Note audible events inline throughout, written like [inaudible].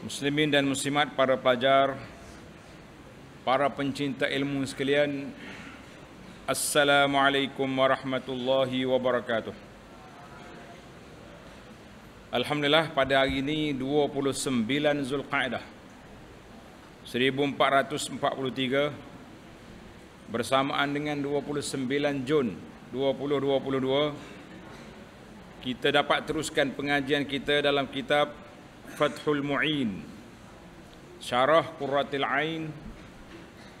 muslimin dan muslimat, para pelajar, para pencinta ilmu sekalian. Assalamualaikum warahmatullahi wabarakatuh. Alhamdulillah pada hari ini 29 Zulqa'dah 1443 bersamaan dengan 29 Jun 2022 kita dapat teruskan pengajian kita dalam kitab Fathul Mu'in Syarah Quratil Ain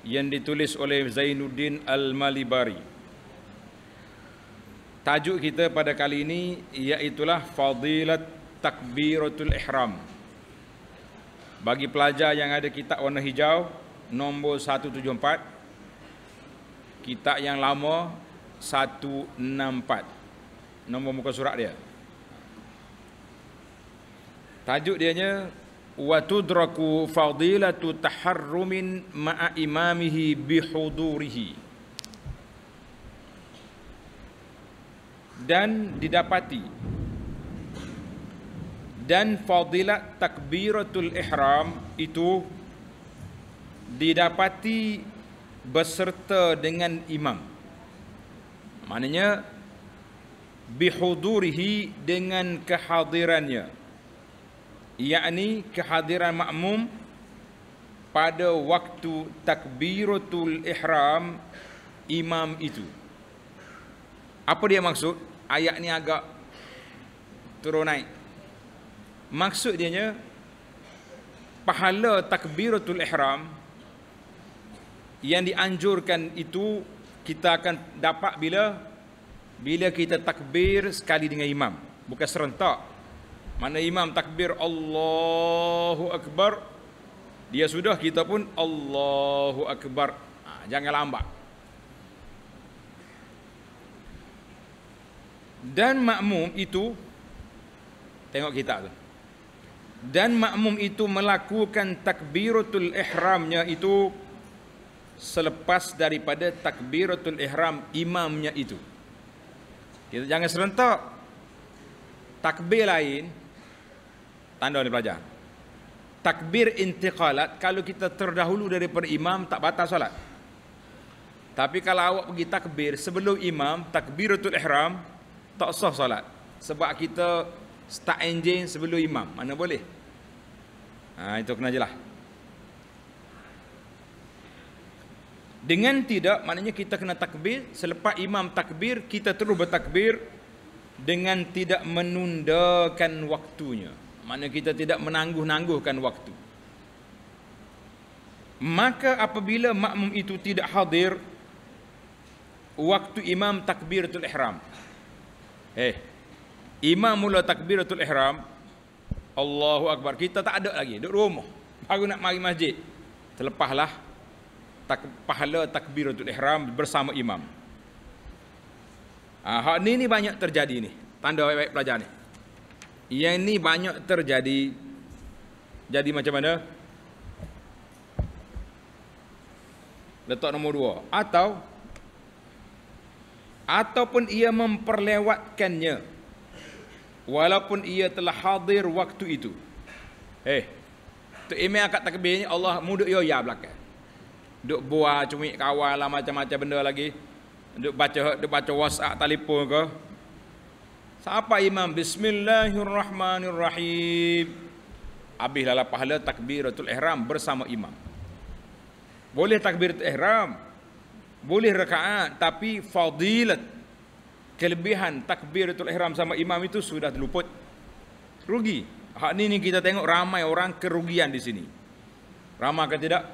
Yang ditulis oleh Zainuddin Al-Malibari Tajuk kita pada kali ini Iaitulah Fadilat Takbiratul Ihram Bagi pelajar yang ada kitab warna hijau Nombor 174 Kitab yang lama 164 Nombor muka surat dia 164 Tajuk dia nya wa tudraku fadilatu taharrumin ma'a imamihi bihudurihi. Dan didapati dan fadilat takbiratul ihram itu didapati berserta dengan imam. Maknanya bihudurihi dengan kehadirannya yakni kehadiran makmum pada waktu takbiratul ihram imam itu. Apa dia maksud? Ayat ni agak turun naik. Maksud dia dianya pahala takbiratul ihram yang dianjurkan itu kita akan dapat bila bila kita takbir sekali dengan imam bukan serentak mana imam takbir Allahu Akbar Dia sudah kita pun Allahu Akbar ha, Jangan lambat Dan makmum itu Tengok kita tu Dan makmum itu melakukan takbiratul ihramnya itu Selepas daripada takbiratul ihram imamnya itu Kita jangan serentak Takbir lain tanda dia belajar. Takbir intiqalat, kalau kita terdahulu daripada imam, tak batal solat. Tapi kalau awak pergi takbir sebelum imam, takbir takbiratul ihram, tak sah solat. Sebab kita start engine sebelum imam. Mana boleh? Ha, itu kena jelah. Dengan tidak, maknanya kita kena takbir. Selepas imam takbir, kita terus bertakbir dengan tidak menundakan waktunya. Makna kita tidak menangguh-nangguhkan waktu. Maka apabila makmum itu tidak hadir, waktu imam takbiratul ihram. Eh, imam mula takbiratul ihram, Allahu Akbar, kita tak ada lagi, duduk rumah. Baru nak mari masjid. selepahlah, tak, pahala takbiratul ihram bersama imam. Ah, ha, ni ni banyak terjadi ni. Tanda baik-baik pelajar ni. Yang ini banyak terjadi Jadi macam mana Letak nombor dua Atau Ataupun ia memperlewatkannya Walaupun ia telah hadir waktu itu Eh Tu email akad takbir ni Allah muduk yo ya belakang Duk buah cumi kawal lah macam-macam benda lagi Duk baca duk baca whatsapp telefon ke Siapa imam? Bismillahirrahmanirrahim. Habislah lah pahala takbiratul ihram bersama imam. Boleh takbiratul ihram. Boleh rekaat. Tapi fadilat. Kelebihan takbiratul ihram sama imam itu sudah terluput. Rugi. Hak ini kita tengok ramai orang kerugian di sini. Ramai ke tidak?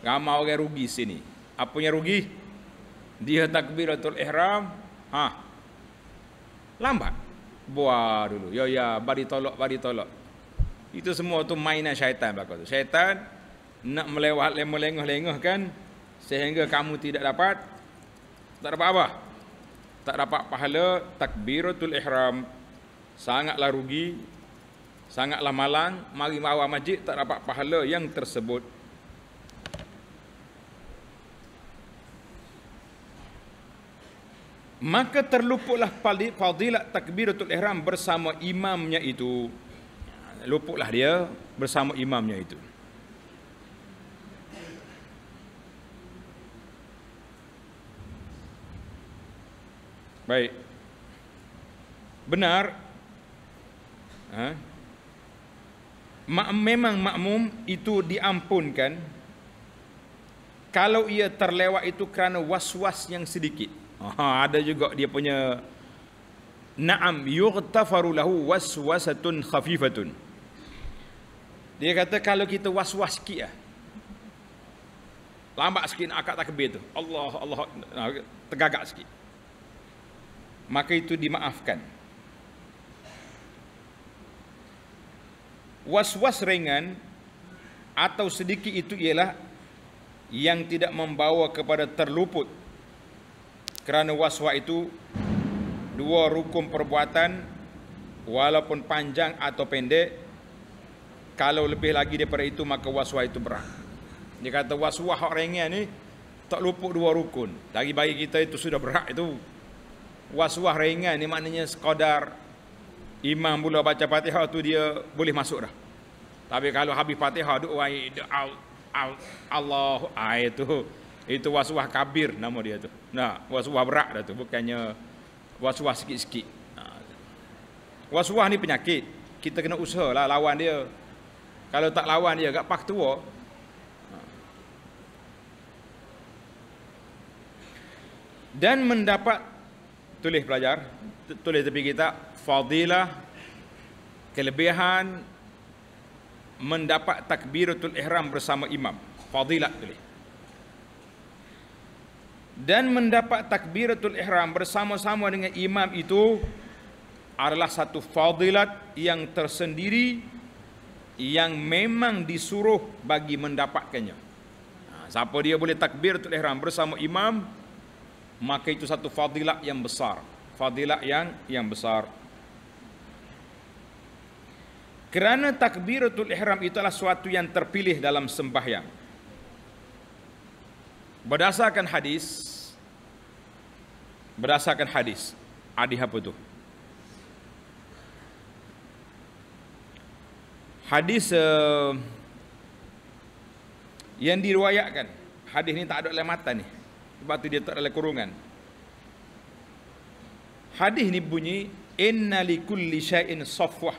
Ramai orang rugi sini. Apa yang rugi? Dia takbiratul ihram. Haa lambat buah dulu ya ya bari tolak bari tolak itu semua tu mainan syaitan belaka tu syaitan nak melewat lemo lengoh lengoh kan sehingga kamu tidak dapat tak dapat apa tak dapat pahala takbiratul ihram sangatlah rugi sangatlah malang mari bawa masjid tak dapat pahala yang tersebut maka terluputlah fadilat takbiratul ihram bersama imamnya itu luputlah dia bersama imamnya itu baik benar ha? Mak, memang makmum itu diampunkan kalau ia terlewat itu kerana was-was yang sedikit. Aha, ada juga dia punya na'am yughtafaru lahu waswasatun khafifatun. Dia kata kalau kita was-was sikit lah. Lambat sikit nak akad takbir tu. Allah, Allah, nah, tergagak sikit. Maka itu dimaafkan. Was-was ringan atau sedikit itu ialah yang tidak membawa kepada terluput kerana waswa itu dua rukun perbuatan walaupun panjang atau pendek kalau lebih lagi daripada itu maka waswa itu berat dia kata waswas orang ini tak luput dua rukun dari bagi kita itu sudah berat itu waswa ringan ni maknanya sekadar imam mula baca Fatihah tu dia boleh masuk dah tapi kalau habis Fatihah duk wai Allah ayat tu itu waswah kabir nama dia tu. Nah, waswah was berat dah tu, bukannya waswah sikit-sikit. Ha. Waswah ni penyakit. Kita kena usahalah lawan dia. Kalau tak lawan dia, agak pak tua. Ha. Dan mendapat tulis pelajar, tulis tepi kita fadilah kelebihan mendapat takbiratul ihram bersama imam. Fadilah tulis dan mendapat takbiratul ihram bersama-sama dengan imam itu adalah satu fadilat yang tersendiri yang memang disuruh bagi mendapatkannya. Ha, siapa dia boleh takbir takbiratul ihram bersama imam maka itu satu fadilat yang besar. Fadilat yang yang besar. Kerana takbiratul ihram itu adalah suatu yang terpilih dalam sembahyang. Berdasarkan hadis Berdasarkan hadis Hadis apa tu? Hadis uh, Yang diruayatkan Hadis ni tak ada dalam mata ni Sebab tu dia tak dalam kurungan Hadis ni bunyi Inna li kulli syai'in safwah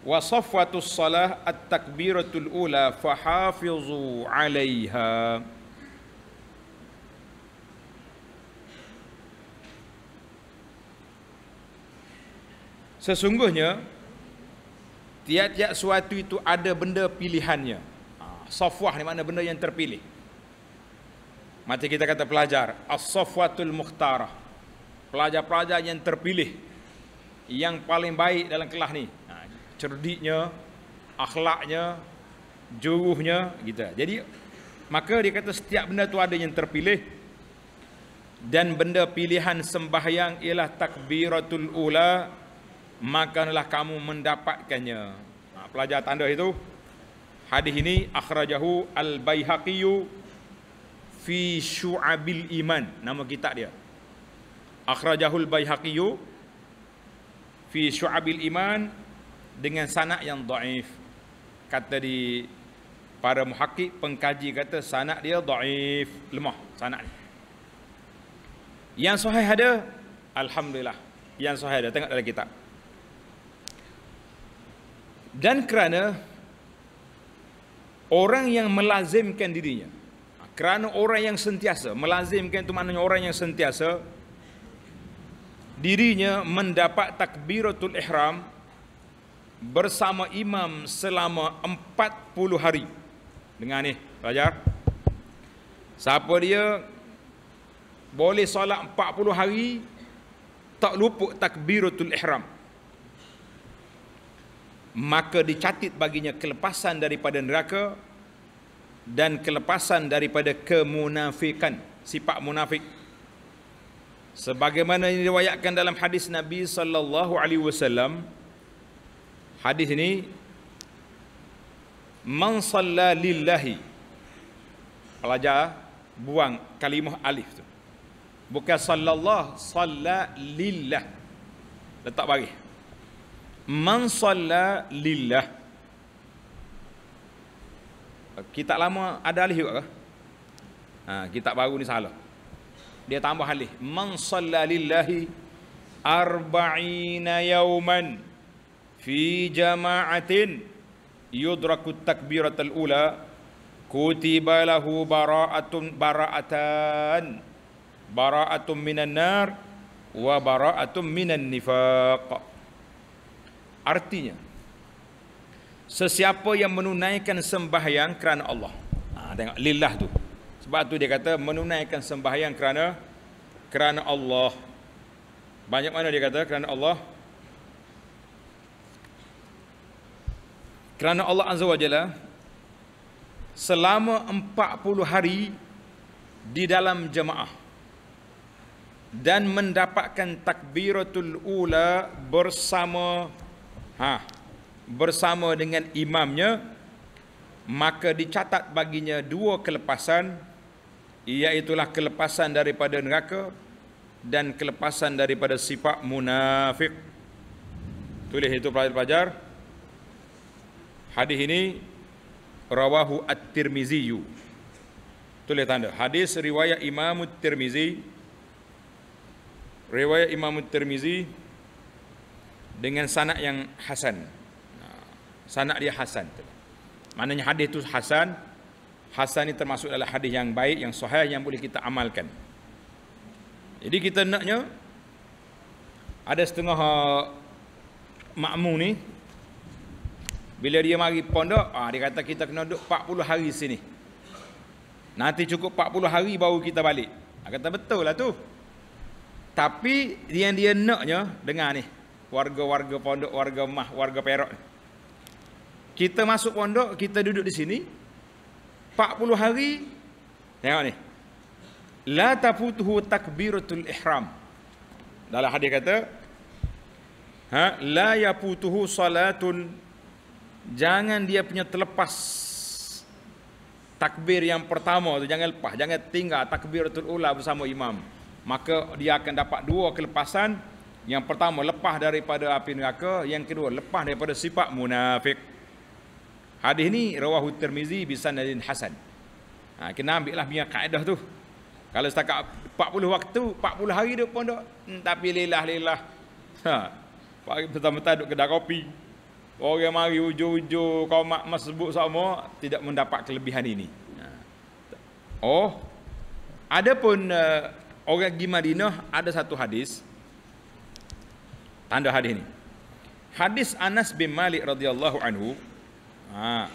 Wa safwatus salah At-takbiratul ula Fahafizu alaiha Fahafizu alaiha sesungguhnya tiap-tiap suatu itu ada benda pilihannya ah, sofwah ni mana benda yang terpilih macam kita kata pelajar as-safwatul mukhtarah pelajar-pelajar yang terpilih yang paling baik dalam kelas ni ah, cerdiknya akhlaknya juruhnya gitu. Jadi maka dia kata setiap benda tu ada yang terpilih dan benda pilihan sembahyang ialah takbiratul ula Maka makanlah kamu mendapatkannya. Ha, pelajar tanda itu. Hadis ini akhrajahu al-Baihaqi fi Syu'abil Iman. Nama kitab dia. Akhrajahu al-Baihaqi fi Syu'abil Iman dengan sanad yang dhaif. Kata di para muhakkik pengkaji kata sanad dia dhaif, lemah sanad. Yang sahih ada alhamdulillah. Yang sahih ada tengok dalam kitab. Dan kerana orang yang melazimkan dirinya. Kerana orang yang sentiasa melazimkan itu maknanya orang yang sentiasa dirinya mendapat takbiratul ihram bersama imam selama 40 hari. Dengar ni, belajar. Siapa dia boleh solat 40 hari tak luput takbiratul ihram maka dicatat baginya kelepasan daripada neraka dan kelepasan daripada kemunafikan sifat munafik sebagaimana ini diriwayatkan dalam hadis Nabi sallallahu alaihi wasallam hadis ini man salla lillahi pelajar buang kalimah alif tu bukan sallallahu salla lillah letak bagi man salla lillah Kita lama ada alih juga ke ha kitab baru ni salah dia tambah alih man salla lillahi arba'ina yawman fi jama'atin yudraku takbiratul ula kutiba lahu bara'atun bara'atan bara'atun minan nar wa bara'atun minan nifaq Artinya Sesiapa yang menunaikan sembahyang kerana Allah ha, Tengok lillah tu Sebab tu dia kata menunaikan sembahyang kerana Kerana Allah Banyak mana dia kata kerana Allah Kerana Allah Azza wa Jalla Selama 40 hari Di dalam jemaah Dan mendapatkan takbiratul ula Bersama Bersama ha, bersama dengan imamnya maka dicatat baginya dua kelepasan iaitulah kelepasan daripada neraka dan kelepasan daripada sifat munafik tulis itu pelajar-pelajar hadis ini rawahu at-tirmizi tulis tanda hadis riwayat imam at-tirmizi riwayat imam at-tirmizi dengan sanak yang hasan sanak dia hasan maknanya hadis itu hasan hasan ini termasuk adalah hadis yang baik yang sahih yang boleh kita amalkan jadi kita naknya ada setengah uh, makmum ni bila dia mari pondok ah dia kata kita kena duduk 40 hari sini nanti cukup 40 hari baru kita balik dia kata betul lah tu tapi yang dia naknya dengar ni warga-warga pondok, warga mah, warga perak. Kita masuk pondok, kita duduk di sini. 40 hari. Tengok ni. La tafutuhu takbiratul ihram. Dalam hadis kata, ha, la yaputuhu salatun. Jangan dia punya terlepas takbir yang pertama tu jangan lepas jangan tinggal takbiratul ula bersama imam maka dia akan dapat dua kelepasan yang pertama lepas daripada api neraka, yang kedua lepas daripada sifat munafik. Hadis ni rawahu Tirmizi bi sanadin hasan. Ha, kena ambil lah punya kaedah tu. Kalau setakat 40 waktu, 40 hari dia pun duk, hmm, tapi lelah-lelah. Lah. Ha. Pagi pertama-tama duk kopi. Orang mari hujur-hujur, kau mak sebut sama, tidak mendapat kelebihan ini. Ha. Oh, ada pun uh, eh, orang pergi Madinah, ada satu hadis, tanda hadis ni hadis Anas bin Malik radhiyallahu anhu ha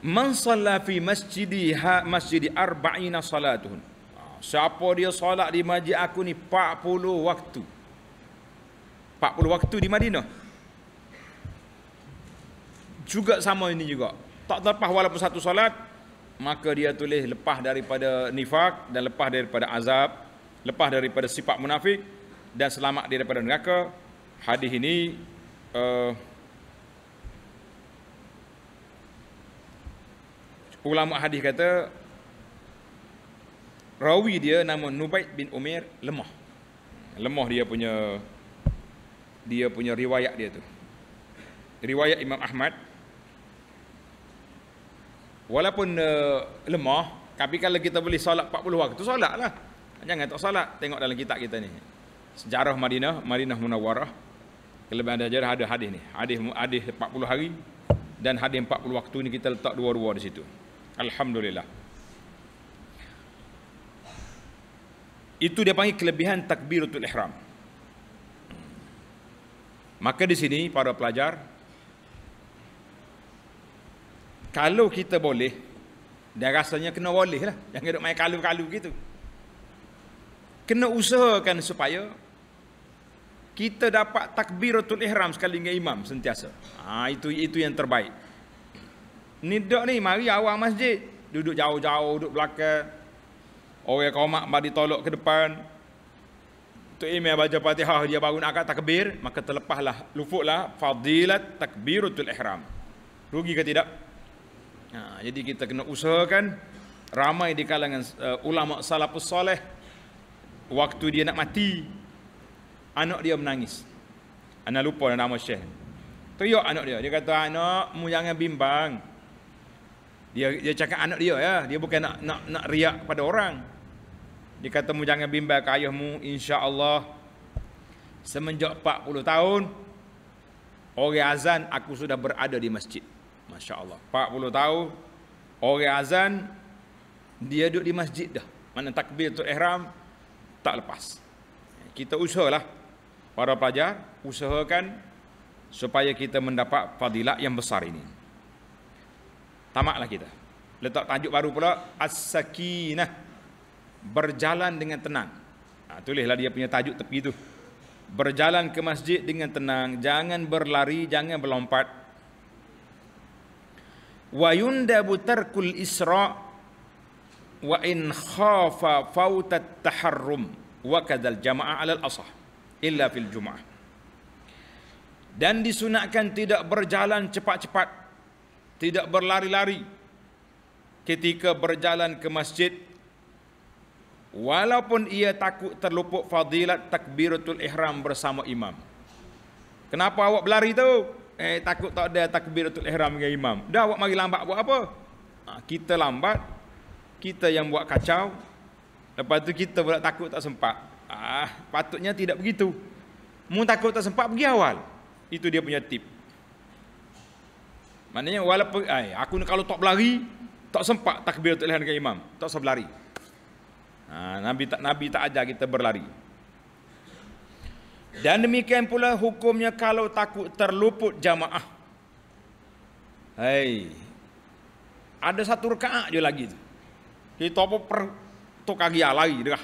man salla fi masjidi ha masjidi arba'ina salatun ha, siapa dia solat di masjid aku ni 40 waktu 40 waktu di Madinah juga sama ini juga tak terlepas walaupun satu solat maka dia tulis lepas daripada nifak dan lepas daripada azab lepas daripada sifat munafik dan selamat daripada neraka. Hadis ini uh, eh, ulama hadis kata rawi dia nama Nubaid bin Umair lemah. Lemah dia punya dia punya riwayat dia tu. Riwayat Imam Ahmad Walaupun uh, lemah, tapi kalau kita boleh solat 40 waktu, solatlah. Jangan tak solat, tengok dalam kitab kita ni sejarah Madinah, Madinah Munawarah. Kelebihan dia ada hadis ni. Hadis hadis 40 hari dan hadis 40 waktu ni kita letak dua-dua di situ. Alhamdulillah. Itu dia panggil kelebihan takbiratul ihram. Maka di sini para pelajar kalau kita boleh dan rasanya kena boleh lah. Jangan duduk main kalu-kalu gitu. Kena usahakan supaya kita dapat takbiratul ihram sekali dengan imam sentiasa. Ha, itu itu yang terbaik. Ni dok ni mari awal masjid, duduk jauh-jauh duduk belakang. Orang mak, mari tolak ke depan. Tu imam baca Fatihah dia baru nak angkat takbir, maka terlepaslah lufuklah fadilat takbiratul ihram. Rugi ke tidak? Ha, jadi kita kena usahakan ramai di kalangan uh, ulama salafus soleh waktu dia nak mati anak dia menangis. Anak lupa nama Syekh. Teriak anak dia. Dia kata, anak, mu jangan bimbang. Dia dia cakap anak dia ya. Dia bukan nak nak nak riak kepada orang. Dia kata, mu jangan bimbang ke ayahmu. Allah Semenjak 40 tahun. Orang azan, aku sudah berada di masjid. Masya Allah. 40 tahun. Orang azan. Dia duduk di masjid dah. Mana takbir tu ihram. Tak lepas. Kita usahalah para pelajar usahakan supaya kita mendapat fadilat yang besar ini. Tamaklah kita. Letak tajuk baru pula As-Sakinah Berjalan dengan tenang ha, Tulislah dia punya tajuk tepi tu Berjalan ke masjid dengan tenang Jangan berlari, jangan berlompat Wa yundabu tarkul isra Wa in khafa fautat taharrum Wa kadal jama'a alal asah illa fil jumaah dan disunatkan tidak berjalan cepat-cepat tidak berlari-lari ketika berjalan ke masjid walaupun ia takut terlupa fadilat takbiratul ihram bersama imam kenapa awak berlari tu eh takut tak ada takbiratul ihram dengan imam dah awak mari lambat buat apa ha, kita lambat kita yang buat kacau lepas tu kita pula takut tak sempat Ah, patutnya tidak begitu. Mu takut tak sempat pergi awal. Itu dia punya tip. Maknanya walaupun ay, aku kalau tak berlari, tak sempat takbir untuk lihat imam. Tak sempat berlari. Ha, Nabi tak Nabi tak ajar kita berlari. Dan demikian pula hukumnya kalau takut terluput jamaah. Hei. Ada satu rekaat je lagi tu. Kita apa per tu kaki lagi, dah.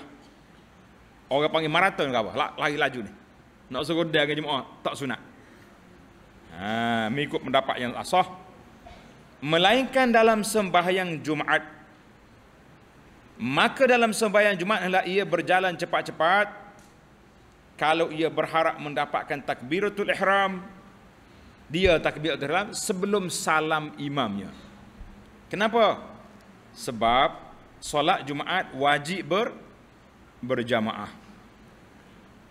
Orang panggil maraton ke apa? Lari laju ni. Nak suruh dia ke jemaah, tak sunat. Ha, mengikut pendapat yang asah. Melainkan dalam sembahyang Jumaat. Maka dalam sembahyang Jumaat, hendak ia berjalan cepat-cepat. Kalau ia berharap mendapatkan takbiratul ihram, dia takbiratul ihram sebelum salam imamnya. Kenapa? Sebab solat Jumaat wajib ber berjamaah.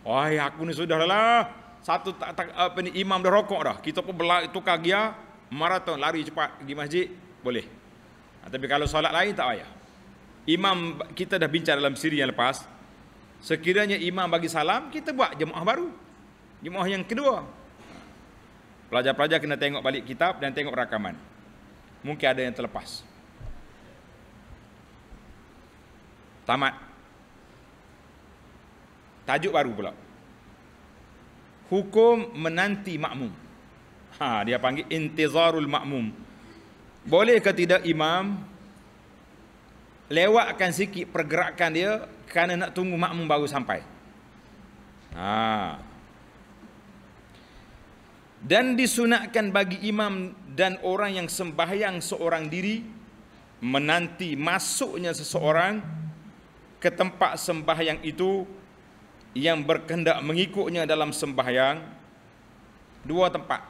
Wah, aku ni sudah lah. Satu tak, tak, apa ni, imam dah rokok dah. Kita pun belak, itu kagia maraton, lari cepat di masjid, boleh. Ha, tapi kalau solat lain, tak payah. Imam, kita dah bincang dalam siri yang lepas. Sekiranya imam bagi salam, kita buat jemaah baru. Jemaah yang kedua. Pelajar-pelajar kena tengok balik kitab dan tengok rakaman. Mungkin ada yang terlepas. Tamat tajuk baru pula. Hukum menanti makmum. Ha, dia panggil intizarul makmum. Boleh ke tidak imam lewatkan sikit pergerakan dia kerana nak tunggu makmum baru sampai. Ha. Dan disunatkan bagi imam dan orang yang sembahyang seorang diri menanti masuknya seseorang ke tempat sembahyang itu yang berkehendak mengikutnya dalam sembahyang dua tempat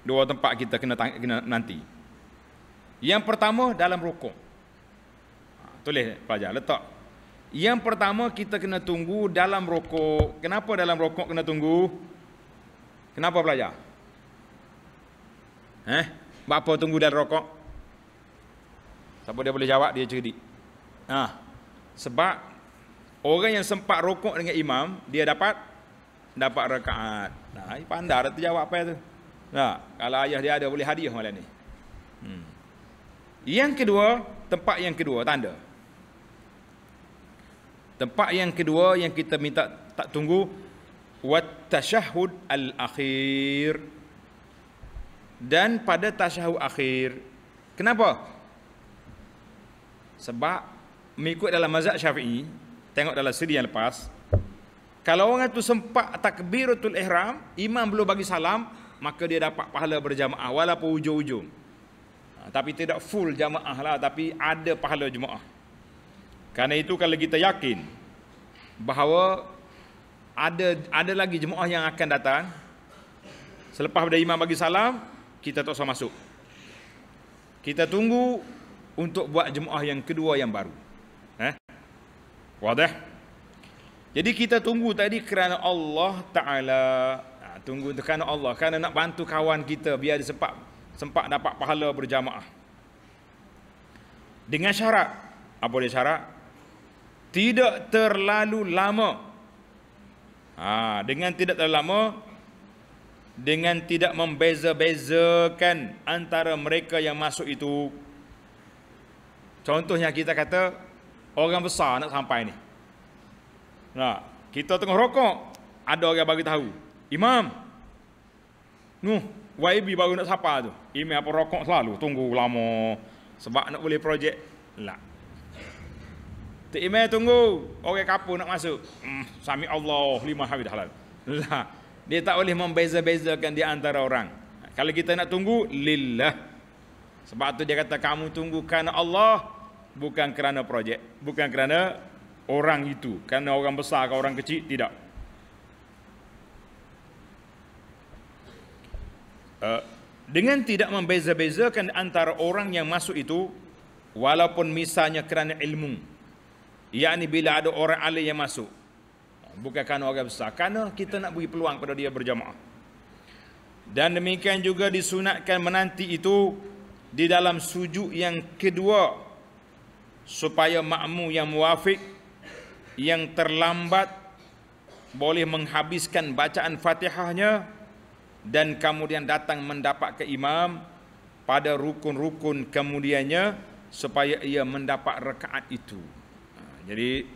dua tempat kita kena, kena nanti yang pertama dalam rukuk ha, tulis pelajar letak yang pertama kita kena tunggu dalam rokok. Kenapa dalam rokok kena tunggu? Kenapa pelajar? Eh, apa tunggu dalam rokok? Siapa dia boleh jawab dia cerdik. Ha. Sebab Orang yang sempat rokok dengan imam, dia dapat dapat rakaat. Nah, pandai dah terjawab apa tu. Nah, kalau ayah dia ada boleh hadiah malam ni. Hmm. Yang kedua, tempat yang kedua tanda. Tempat yang kedua yang kita minta tak tunggu wat tashahud al akhir dan pada tashahud akhir kenapa sebab mengikut dalam mazhab syafi'i Tengok dalam siri yang lepas. Kalau orang itu sempat takbiratul ihram, imam belum bagi salam, maka dia dapat pahala berjamaah walaupun hujung-hujung. Ha, tapi tidak full jamaah lah, tapi ada pahala jemaah. Karena itu kalau kita yakin bahawa ada ada lagi jemaah yang akan datang, selepas pada imam bagi salam, kita tak usah masuk. Kita tunggu untuk buat jemaah yang kedua yang baru. Wadah? Jadi kita tunggu tadi kerana Allah Ta'ala ha, Tunggu itu kerana Allah Kerana nak bantu kawan kita Biar dia sempat, sempat dapat pahala berjamaah Dengan syarat Apa dia syarat? Tidak terlalu lama ha, Dengan tidak terlalu lama Dengan tidak membeza-bezakan Antara mereka yang masuk itu Contohnya kita kata orang besar nak sampai ni. Nah, kita tengah rokok, ada orang bagi tahu. Imam. Nuh, YB baru nak sapa tu. Imam apa rokok selalu tunggu lama sebab nak boleh projek. Lah. Tu imam tunggu orang kapu nak masuk. Hmm, sami Allah lima hari dah lalu. Lah. Dia tak boleh membeza-bezakan di antara orang. Kalau kita nak tunggu lillah. Sebab tu dia kata kamu tunggu kerana Allah bukan kerana projek, bukan kerana orang itu, kerana orang besar ke orang kecil, tidak. Uh, dengan tidak membeza-bezakan antara orang yang masuk itu, walaupun misalnya kerana ilmu, ia ni bila ada orang alih yang masuk, bukan kerana orang besar, kerana kita nak beri peluang pada dia berjamaah. Dan demikian juga disunatkan menanti itu di dalam sujud yang kedua supaya makmu yang muafiq yang terlambat boleh menghabiskan bacaan fatihahnya dan kemudian datang mendapat ke imam pada rukun-rukun kemudiannya supaya ia mendapat rekaat itu. Ha, jadi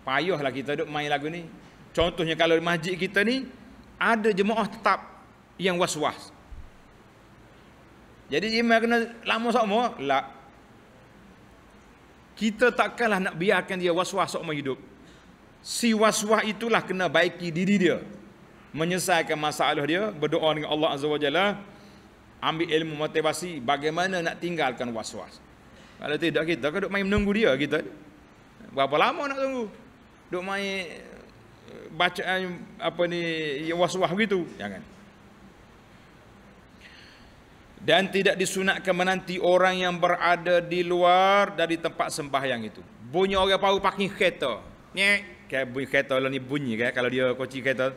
payahlah kita duduk main lagu ni. Contohnya kalau di masjid kita ni ada jemaah tetap yang was-was. Jadi imam kena lama semua lah kita takkanlah nak biarkan dia was-was seumur hidup. Si was-was itulah kena baiki diri dia. Menyelesaikan masalah dia, berdoa dengan Allah Azza wa Jalla, ambil ilmu motivasi bagaimana nak tinggalkan was-was. Kalau tidak kita kan duk main menunggu dia kita. Berapa lama nak tunggu? Duk main eh, baca eh, apa ni was-was gitu. Jangan dan tidak disunatkan menanti orang yang berada di luar dari tempat sembahyang itu. Bunyi orang baru pakai kereta. Ni, kayak bunyi kereta lah ni bunyi kan kalau dia koci kereta.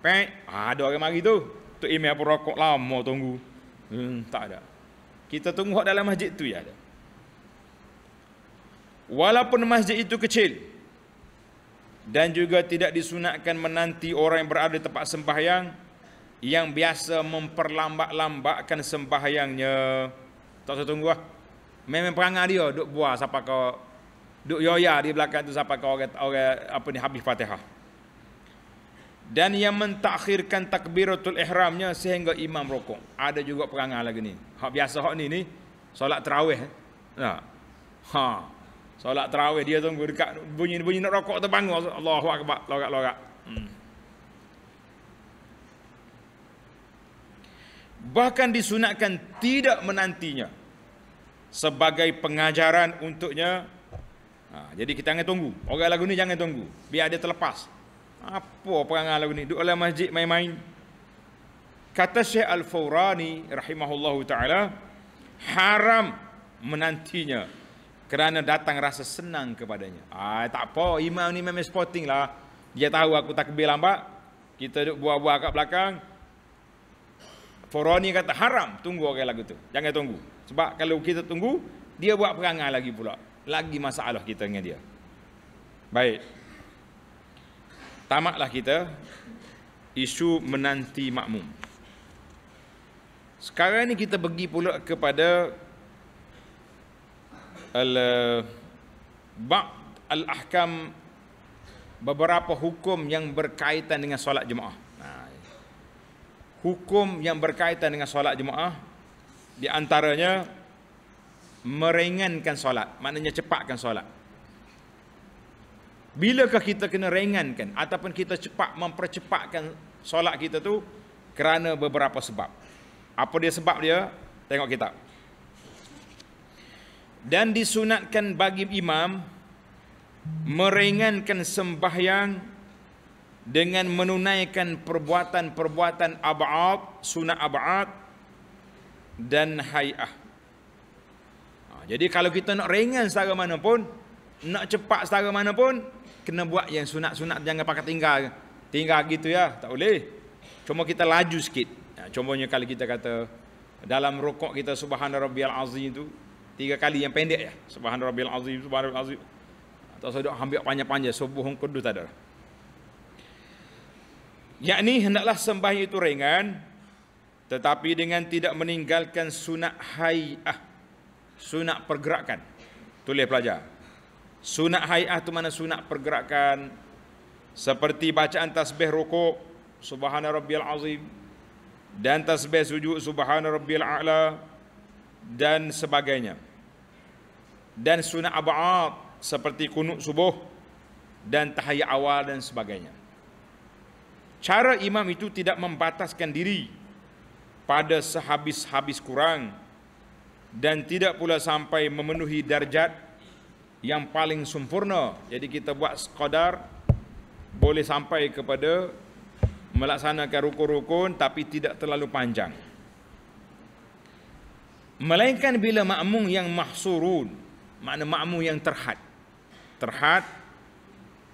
Pek, ah, ada orang mari tu. Tu email apa rokok lama tunggu. Hmm, tak ada. Kita tunggu dalam masjid tu ya ada. Walaupun masjid itu kecil dan juga tidak disunatkan menanti orang yang berada di tempat sembahyang, yang biasa memperlambak lambatkan sembahyangnya. Tak usah tunggu lah. Memang perangai dia duk buah siapa kau duk yoya di belakang tu siapa kau orang, orang apa ni habis Fatihah. Dan yang mentakhirkan takbiratul ihramnya sehingga imam rokok. Ada juga perangai lagi ni. Hak biasa hak ni ni solat tarawih. Nah. Eh. Ha. ha. Solat tarawih dia tunggu dekat bunyi-bunyi nak rokok terbangun Allahu akbar lorak-lorak. Hmm. bahkan disunatkan tidak menantinya sebagai pengajaran untuknya ha, jadi kita jangan tunggu orang lagu ni jangan tunggu biar dia terlepas apa perangai lagu ni duduk dalam masjid main-main kata Syekh Al-Fawrani rahimahullahu ta'ala haram menantinya kerana datang rasa senang kepadanya Ah tak apa imam ni memang sporting lah dia tahu aku tak takbir lambat kita duduk buah-buah kat belakang Fora ni kata haram tunggu orang lagu tu. Jangan tunggu. Sebab kalau kita tunggu, dia buat perangai lagi pula. Lagi masalah kita dengan dia. Baik. Tamatlah kita isu menanti makmum. Sekarang ni kita pergi pula kepada al al-ahkam beberapa hukum yang berkaitan dengan solat jemaah hukum yang berkaitan dengan solat jemaah di antaranya meringankan solat maknanya cepatkan solat bilakah kita kena ringankan ataupun kita cepat mempercepatkan solat kita tu kerana beberapa sebab apa dia sebab dia tengok kita dan disunatkan bagi imam meringankan sembahyang dengan menunaikan perbuatan-perbuatan ab'ad, sunnah ab'ad dan hai'ah. Ha, jadi kalau kita nak ringan secara mana pun, nak cepat secara mana pun, kena buat yang sunat-sunat jangan pakai tinggal. Tinggal gitu ya, tak boleh. Cuma kita laju sikit. Ya, contohnya kalau kita kata dalam rokok kita subhanallah rabbiyal azim itu tiga kali yang pendek ya. Subhanallah rabbiyal azim, subhanallah azim. Atau sudah ambil panjang-panjang subuh kudus tak ada yakni hendaklah sembahyang itu ringan tetapi dengan tidak meninggalkan sunat hai'ah sunat pergerakan tulis pelajar sunat hai'ah tu mana sunat pergerakan seperti bacaan tasbih rukuk subhana rabbiyal azim dan tasbih sujud subhana rabbiyal a'la dan sebagainya dan sunat ab'ad seperti kunut subuh dan tahiyat awal dan sebagainya Cara imam itu tidak membataskan diri pada sehabis-habis kurang dan tidak pula sampai memenuhi darjat yang paling sempurna. Jadi kita buat sekadar boleh sampai kepada melaksanakan rukun-rukun tapi tidak terlalu panjang. Melainkan bila makmum yang mahsurun, makna makmum yang terhad. Terhad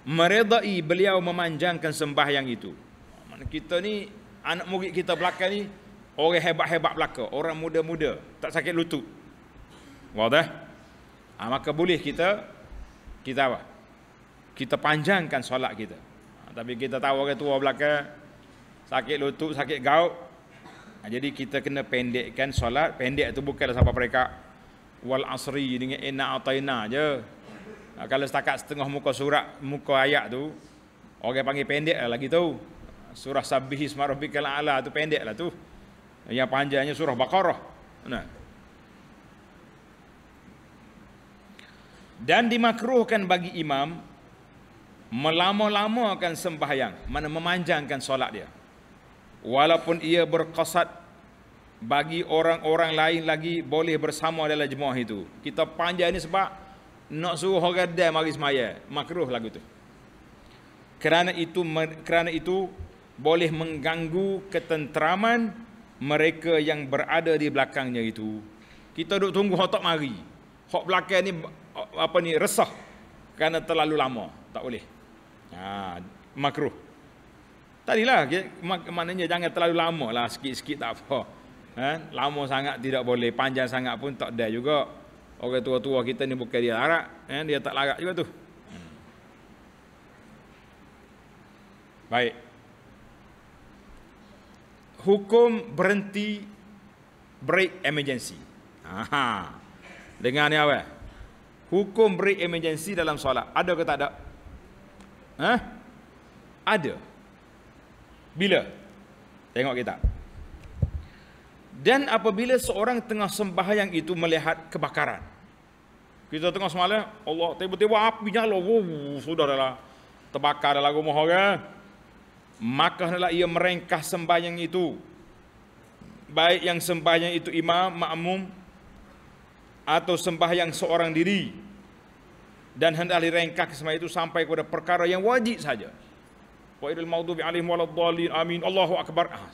meredai beliau memanjangkan sembahyang itu kita ni anak murid kita belakang ni orang hebat-hebat belaka, orang muda-muda, tak sakit lutut. Wadah. Ha, ah, maka boleh kita kita apa? Kita panjangkan solat kita. Ha, tapi kita tahu orang tua belaka sakit lutut, sakit gout. Ha, ah, jadi kita kena pendekkan solat. Pendek tu bukanlah sampai mereka wal asri dengan inna ataina je. Ha, kalau setakat setengah muka surat, muka ayat tu orang panggil pendek lah lagi tu surah sabbih isma rabbikal a'la tu pendeklah tu yang panjangnya surah baqarah nah dan dimakruhkan bagi imam melama-lamakan sembahyang mana memanjangkan solat dia walaupun ia berkasat bagi orang-orang lain lagi boleh bersama dalam jemaah itu kita panjang ini sebab nak suruh orang dia mari semaya makruh lagu tu kerana itu kerana itu boleh mengganggu ketenteraman mereka yang berada di belakangnya itu. Kita duduk tunggu hok tak mari. Hok belakang ni apa ni resah kerana terlalu lama. Tak boleh. Ha, makruh. Tadilah ya, mak, maknanya jangan terlalu lama lah sikit-sikit tak apa. Ha, lama sangat tidak boleh, panjang sangat pun tak ada juga. Orang tua-tua kita ni bukan dia larat, eh, dia tak larat juga tu. Hmm. Baik hukum berhenti break emergency. Aha. Dengar ni awal. Hukum break emergency dalam solat. Ada ke tak ada? Hah? Ada. Bila? Tengok kita. Dan apabila seorang tengah sembahyang itu melihat kebakaran. Kita tengah semalam, Allah tiba-tiba api nyala. Wow, sudah dah lah. Terbakar dah lagu moho kan? maka hendaklah ia merengkah sembahyang itu. Baik yang sembahyang itu imam, makmum atau sembahyang seorang diri dan hendak direngkah sembahyang itu sampai kepada perkara yang wajib saja. Wa iril maudubi alaihim waladhalin amin. Allahu akbar. Ah,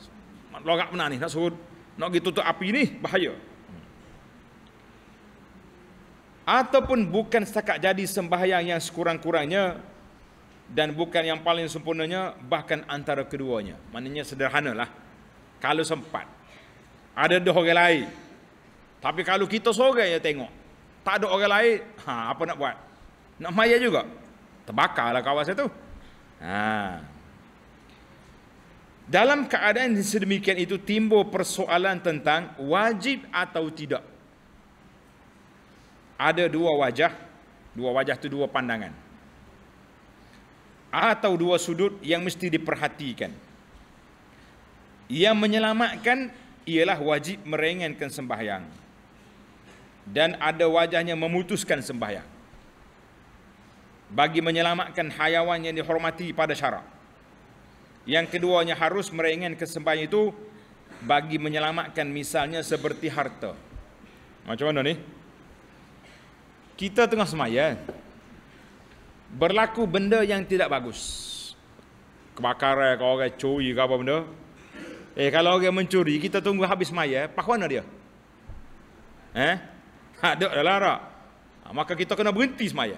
tak pernah ni? Nak suruh nak gitu tu api ni bahaya. Ataupun bukan setakat jadi sembahyang yang sekurang-kurangnya dan bukan yang paling sempurnanya bahkan antara keduanya maknanya sederhanalah kalau sempat ada dah orang lain tapi kalau kita seorang yang tengok tak ada orang lain ha apa nak buat nak maya juga terbakarlah kawasan itu ha dalam keadaan sedemikian itu timbul persoalan tentang wajib atau tidak ada dua wajah dua wajah itu dua pandangan atau dua sudut yang mesti diperhatikan. Yang menyelamatkan ialah wajib merengankan sembahyang dan ada wajahnya memutuskan sembahyang bagi menyelamatkan hayawan yang dihormati pada syarak. Yang keduanya harus merengan kesembahan itu bagi menyelamatkan misalnya seperti harta. Macam mana ni? Kita tengah semayan berlaku benda yang tidak bagus. Kebakaran kalau orang curi ke apa benda. Eh kalau orang mencuri kita tunggu habis maya, pak mana dia? Eh? Tak ada dah larak. Ha, maka kita kena berhenti semaya.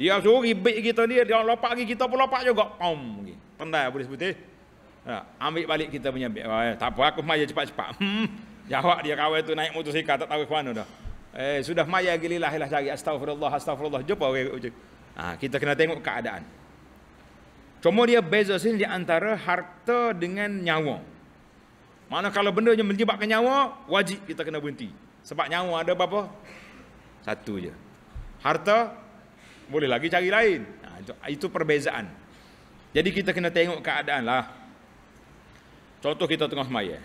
Dia suri beg kita ni, dia lopak lagi kita pun lopak juga. Pom. Pendai boleh sebut eh. Ambil balik kita punya beg. Oh, ah, eh, tak apa aku semaya cepat-cepat. Hmm. Jawab dia kawan tu naik motosikal tak tahu ke mana dah. Eh sudah maya gililah hilah cari. Astagfirullah, astagfirullah. Jumpa orang okay. Ha, kita kena tengok keadaan. Cuma dia beza sini di antara harta dengan nyawa. Mana kalau benda yang menyebabkan nyawa, wajib kita kena berhenti. Sebab nyawa ada berapa? Satu je. Harta, boleh lagi cari lain. Ha, itu, itu perbezaan. Jadi kita kena tengok keadaan lah. Contoh kita tengah semaya.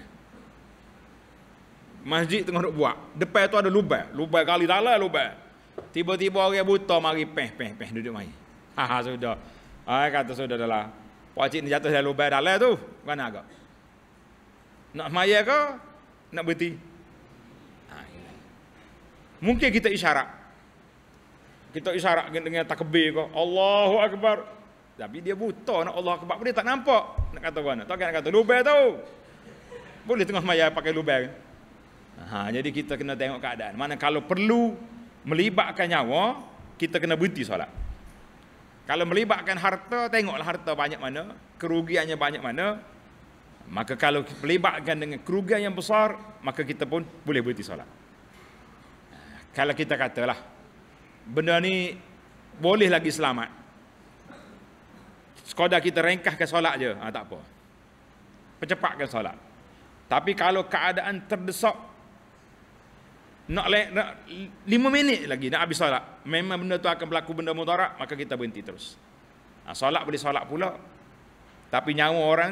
Masjid tengah nak buat. Depan tu ada lubang. Lubang kali dalam lubang. Tiba-tiba orang buta mari peh peh peh duduk mari. [laughs] Ha ha sudah. Ah ha, kata sudah dah lah. Pak cik ni jatuh dalam lubang dalam tu. Mana agak? Nak maya ke? Nak berhenti? Ha, Mungkin kita isyarat. Kita isyarat dengan takbir ke? Allahu Akbar. Tapi dia buta nak Allah Akbar. Dia tak nampak. Nak kata mana? Tak nak kata lubang tu. Boleh tengah maya pakai lubang. Ha, jadi kita kena tengok keadaan. Mana kalau perlu melibatkan nyawa, kita kena berhenti solat. Kalau melibatkan harta, tengoklah harta banyak mana, kerugiannya banyak mana. Maka kalau melibatkan dengan kerugian yang besar, maka kita pun boleh berhenti solat. Kalau kita katalah, benda ni boleh lagi selamat. Sekadar kita rengkahkan solat je, ha, tak apa. Percepatkan solat. Tapi kalau keadaan terdesak, nak, nak, nak lima minit lagi nak habis solat memang benda tu akan berlaku benda mudarat maka kita berhenti terus ha, solat boleh solat pula tapi nyawa orang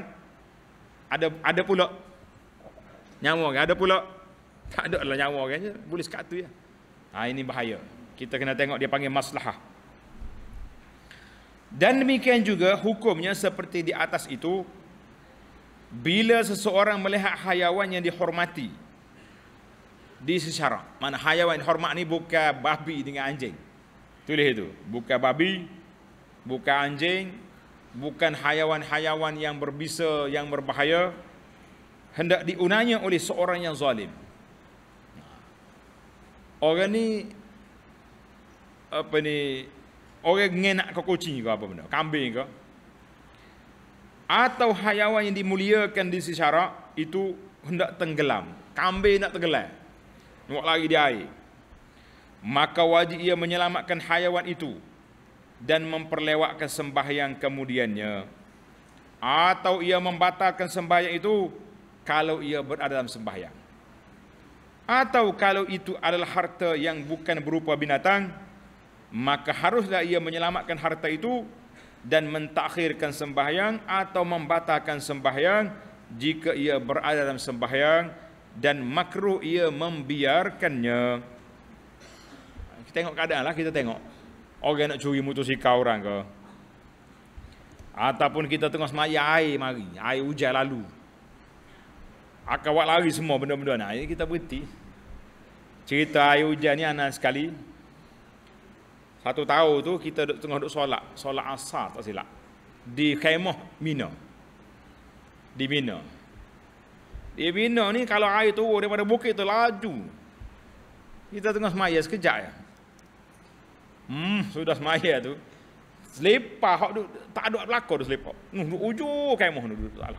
ada ada pula nyawa orang ada pula [laughs] tak ada lah nyawa orangnya boleh sekat tu ya ha, ini bahaya kita kena tengok dia panggil maslahah dan demikian juga hukumnya seperti di atas itu bila seseorang melihat hayawan yang dihormati di secara mana hayawan hormat ni bukan babi dengan anjing tulis itu bukan babi bukan anjing bukan hayawan-hayawan yang berbisa yang berbahaya hendak diunanya oleh seorang yang zalim orang ni apa ni orang ngenak ke kucing ke apa benda kambing ke atau hayawan yang dimuliakan di secara itu hendak tenggelam kambing nak tenggelam nak lari di air. Maka wajib ia menyelamatkan hayawan itu dan memperlewatkan sembahyang kemudiannya. Atau ia membatalkan sembahyang itu kalau ia berada dalam sembahyang. Atau kalau itu adalah harta yang bukan berupa binatang, maka haruslah ia menyelamatkan harta itu dan mentakhirkan sembahyang atau membatalkan sembahyang jika ia berada dalam sembahyang dan makruh ia membiarkannya. Kita tengok keadaan lah, kita tengok. Orang nak curi motosikal orang ke? Ataupun kita tengok semaya air mari, air hujan lalu. Akan buat lari semua benda-benda ni. Kita berhenti. Cerita air hujan ni anak sekali. Satu tahun tu kita duk, tengah duduk solat. Solat asar tak silap. Di Khaimah Mina. Di Mina. Dia bina ni kalau air turun daripada bukit tu laju. Kita tengah semaya sekejap ya. Hmm, sudah semaya tu. Selepas hak hmm, tak ada belakang tu ya. selepas. Nuh duk ujung kemah tu al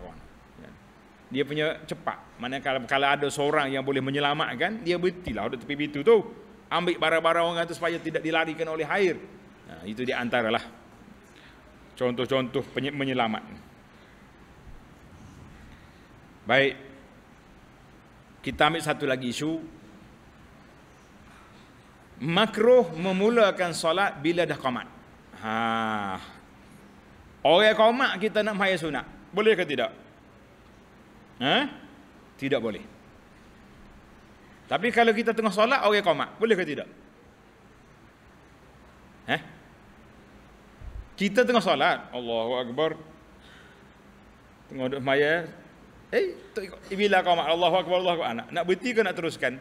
Dia punya cepat. Mana kalau kalau ada seorang yang boleh menyelamatkan, dia betilah hak tepi pintu tu. Ambil barang-barang orang tu supaya tidak dilarikan oleh air. Nah, ha, itu di antaralah contoh-contoh penyelamat. Baik kita ambil satu lagi isu makruh memulakan solat bila dah komat ha. orang komat kita nak mahaya sunat boleh ke tidak ha? tidak boleh tapi kalau kita tengah solat orang komat boleh ke tidak ha? kita tengah solat Allahu Akbar tengah duduk mahaya Eh, tak ikut. Eh, bila kau mak Allahu Akbar, Allahu Akbar. Ah, nak, nak berhenti ke nak teruskan?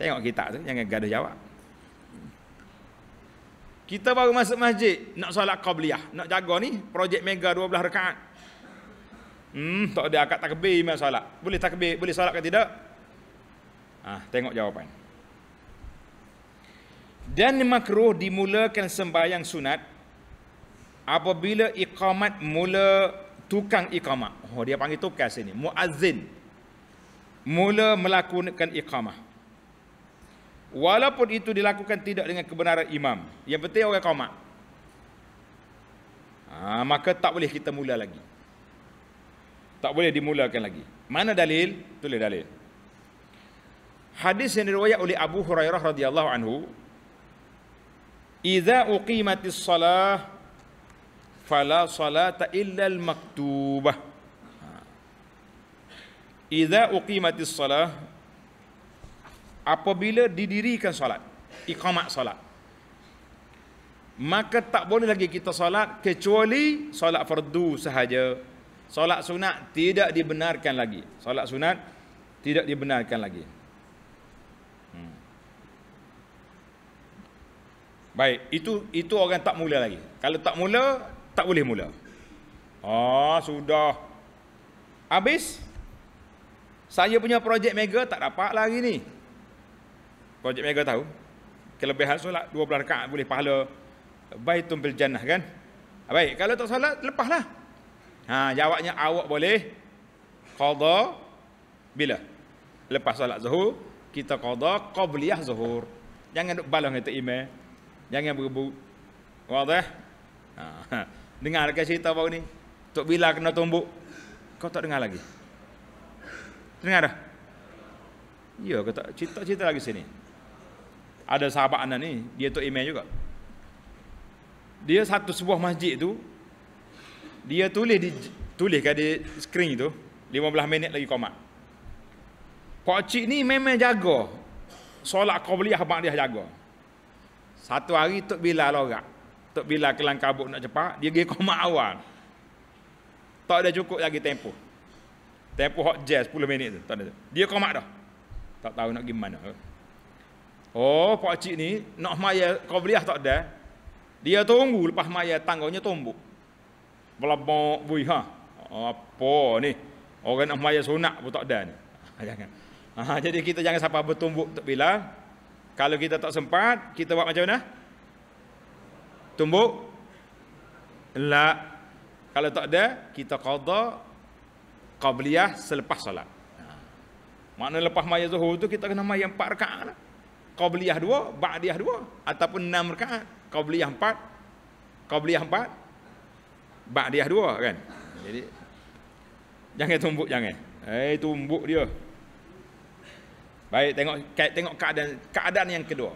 Tengok kita tu, jangan gaduh jawab. Kita baru masuk masjid, nak solat qabliyah. Nak jaga ni, projek mega 12 rekaat. Hmm, tak ada akad takbir imam solat. Boleh takbir, boleh solat ke tidak? Ah, tengok jawapan. Dan makruh dimulakan sembahyang sunat apabila iqamat mula tukang iqamah. Oh, dia panggil tukang sini. Muazzin. Mula melakukan iqamah. Walaupun itu dilakukan tidak dengan kebenaran imam. Yang penting orang iqamah. Ha, maka tak boleh kita mula lagi. Tak boleh dimulakan lagi. Mana dalil? Tulis dalil. Hadis yang diriwayat oleh Abu Hurairah radhiyallahu anhu, "Iza uqimatis salah fala salata illa al-maktubah. Idza uqimatis salah apabila didirikan solat, iqamat solat. Maka tak boleh lagi kita solat kecuali solat fardu sahaja. Solat sunat tidak dibenarkan lagi. Solat sunat tidak dibenarkan lagi. Hmm. Baik, itu itu orang tak mula lagi. Kalau tak mula, tak boleh mula. Ah sudah. Habis saya punya projek mega tak dapat lagi ni. Projek mega tahu. Kelebihan solat 12 rakaat boleh pahala baitun bil jannah kan? Ah, baik, kalau tak solat lepaslah. Ha jawabnya awak boleh qada bila lepas solat zuhur kita qada qabliyah zuhur. Jangan duk balang kata imam. Jangan berebut. Wadah? Ha. ha. Dengar ke cerita baru ni? Tok Bila kena tumbuk. Kau tak dengar lagi? Dengar dah? Ya, kau tak. Cerita-cerita lagi sini. Ada sahabat anak ni, dia tok email juga. Dia satu sebuah masjid tu, dia tulis di tulis kat di skrin tu, 15 minit lagi komat. Pakcik ni memang jaga. Solat qabliyah mak dia jaga. Satu hari tok bila lorak. Lah tak bila kelang kabut nak cepat, dia pergi koma awal. Tak ada cukup lagi tempoh. Tempoh hot jazz 10 minit tu. Tak ada. Dia koma dah. Tak tahu nak gimana. Oh, pak cik ni nak maya qabliyah tak ada. Dia tunggu lepas maya tangganya tumbuk. Belabak bui ha. Apa ni? Orang nak maya sunat pun tak ada ni. [laughs] jangan. Ha, jadi kita jangan sampai bertumbuk tak bila. Kalau kita tak sempat, kita buat macam mana? tumbuk la kalau tak ada kita qada qabliyah selepas solat ha. makna lepas maya zuhur tu kita kena maya empat rakaat lah. qabliyah dua ba'diyah dua ataupun enam rakaat qabliyah empat qabliyah empat ba'diyah dua kan jadi jangan tumbuk jangan eh tumbuk dia baik tengok tengok keadaan keadaan yang kedua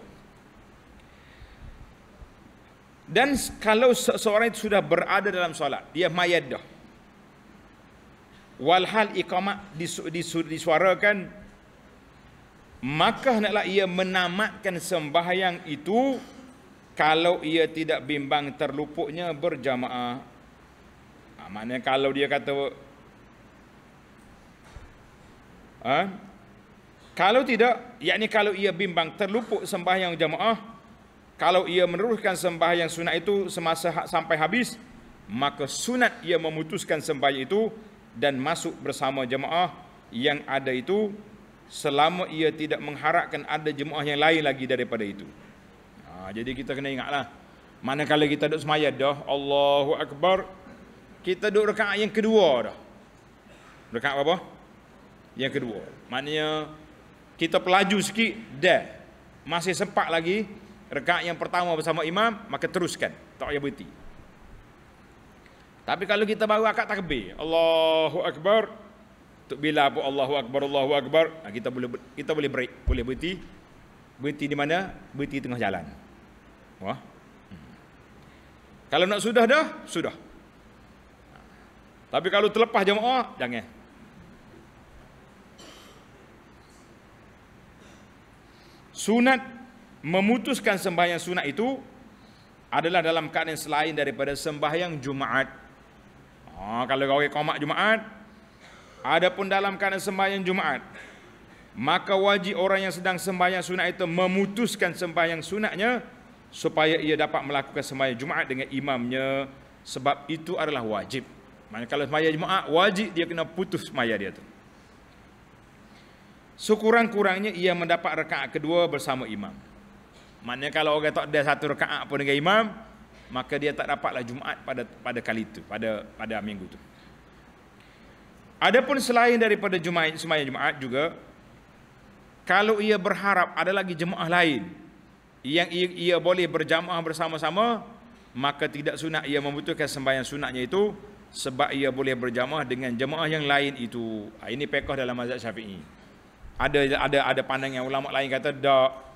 dan kalau seseorang itu sudah berada dalam solat dia mayat dah walhal iqamah disuarakan maka hendaklah ia menamatkan sembahyang itu kalau ia tidak bimbang terlupuknya berjamaah ha, maknanya kalau dia kata ha? kalau tidak yakni kalau ia bimbang terlupuk sembahyang jamaah kalau ia meneruskan sembahyang sunat itu semasa ha- sampai habis maka sunat ia memutuskan sembahyang itu dan masuk bersama jemaah yang ada itu selama ia tidak mengharapkan ada jemaah yang lain lagi daripada itu ha, jadi kita kena ingatlah manakala kita duduk semaya dah Allahu Akbar kita duduk rekaat yang kedua dah rekaat apa? yang kedua maknanya kita pelaju sikit dah masih sempat lagi rekaat yang pertama bersama imam maka teruskan tak payah berhenti tapi kalau kita baru akad takbir Allahu akbar untuk bila pun Allahu akbar Allahu akbar kita boleh kita boleh break boleh berhenti berhenti di mana berhenti tengah jalan wah hmm. kalau nak sudah dah sudah tapi kalau terlepas jemaah jangan sunat memutuskan sembahyang sunat itu adalah dalam keadaan selain daripada sembahyang Jumaat. Oh, kalau kau komat Jumaat, ada pun dalam keadaan sembahyang Jumaat, maka wajib orang yang sedang sembahyang sunat itu memutuskan sembahyang sunatnya supaya ia dapat melakukan sembahyang Jumaat dengan imamnya sebab itu adalah wajib. Maka kalau sembahyang Jumaat, wajib dia kena putus sembahyang dia tu. Sekurang-kurangnya ia mendapat rekaat kedua bersama imam. Maknanya kalau orang tak ada satu rakaat pun dengan imam, maka dia tak dapatlah Jumaat pada pada kali itu, pada pada minggu itu. Adapun selain daripada Jumaat, semayang Jumaat juga, kalau ia berharap ada lagi jemaah lain yang ia, ia boleh berjamaah bersama-sama, maka tidak sunat ia membutuhkan sembahyang sunatnya itu sebab ia boleh berjamaah dengan jemaah yang lain itu. Ha, ini pekoh dalam mazhab Syafi'i. Ada ada ada pandangan ulama lain kata dak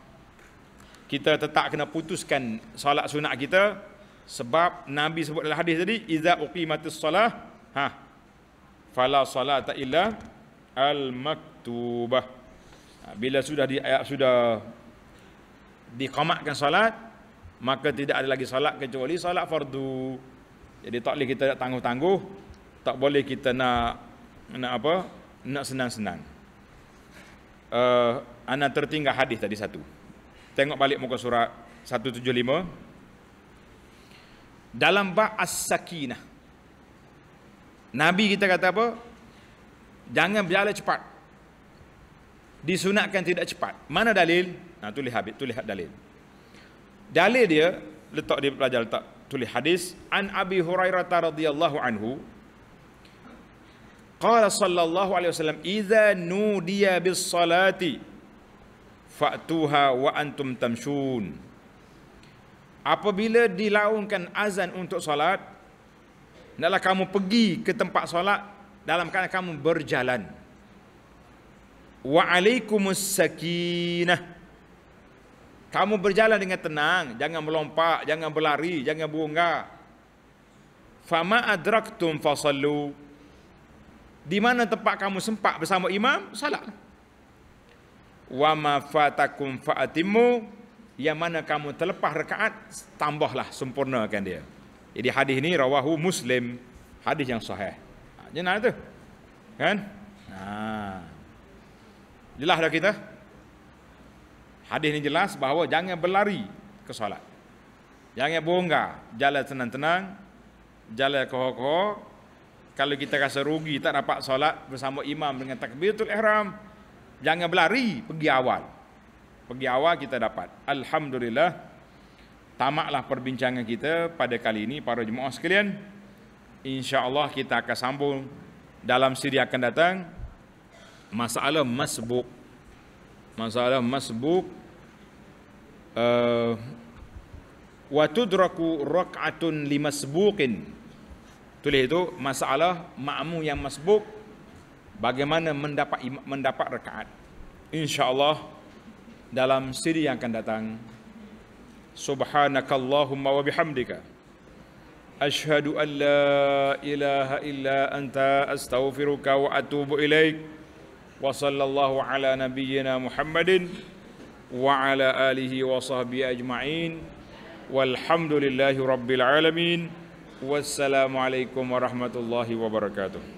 kita tetap kena putuskan solat sunat kita sebab nabi sebut dalam hadis tadi iza uqimatis solah ha fala salata illa al maktubah ha, bila sudah di ayat sudah dikomatkan solat maka tidak ada lagi solat kecuali solat fardu jadi tak boleh kita nak tangguh-tangguh tak boleh kita nak nak apa nak senang-senang uh, eh, ana tertinggal hadis tadi satu Tengok balik muka surat 175. Dalam bab as-sakinah. Nabi kita kata apa? Jangan berjalan cepat. Disunatkan tidak cepat. Mana dalil? Nah, tu lihat, tu lihat dalil. Dalil dia letak dia belajar letak tulis hadis an Abi Hurairah radhiyallahu anhu Qala sallallahu alaihi wasallam idza nudiya bis salati fa'tuha wa antum tamshun. Apabila dilaungkan azan untuk solat, hendaklah kamu pergi ke tempat solat dalam keadaan kamu berjalan. Wa alaikumus sakinah. Kamu berjalan dengan tenang, jangan melompat, jangan berlari, jangan berongga. Fama adraktum fasallu. Di mana tempat kamu sempat bersama imam, salatlah wa ma fatakum fa'atimu yang mana kamu terlepas rekaat tambahlah sempurnakan dia. Jadi hadis ni rawahu Muslim, hadis yang sahih. Jenar ha, tu. Kan? Ha. Jelas dah kita. Hadis ni jelas bahawa jangan berlari ke solat. Jangan bongga, jalan tenang-tenang, jalan ko-hok-hok. Kalau kita rasa rugi tak dapat solat bersama imam dengan takbiratul ihram, Jangan berlari, pergi awal. Pergi awal kita dapat. Alhamdulillah. Tamaklah perbincangan kita pada kali ini para jemaah sekalian. Insya-Allah kita akan sambung dalam siri akan datang masalah masbuk. Masalah masbuk uh, wa tudraku rak'atun limasbuqin. Tulis itu masalah makmum yang masbuk bagaimana mendapat mendapat rekaat. InsyaAllah dalam siri yang akan datang. Subhanakallahumma wa bihamdika. Ashhadu an la ilaha illa anta astaghfiruka wa atubu ilaik. Wa sallallahu ala nabiyyina Muhammadin wa ala alihi wa sahbihi ajma'in. Walhamdulillahi rabbil alamin. Wassalamualaikum warahmatullahi wabarakatuh.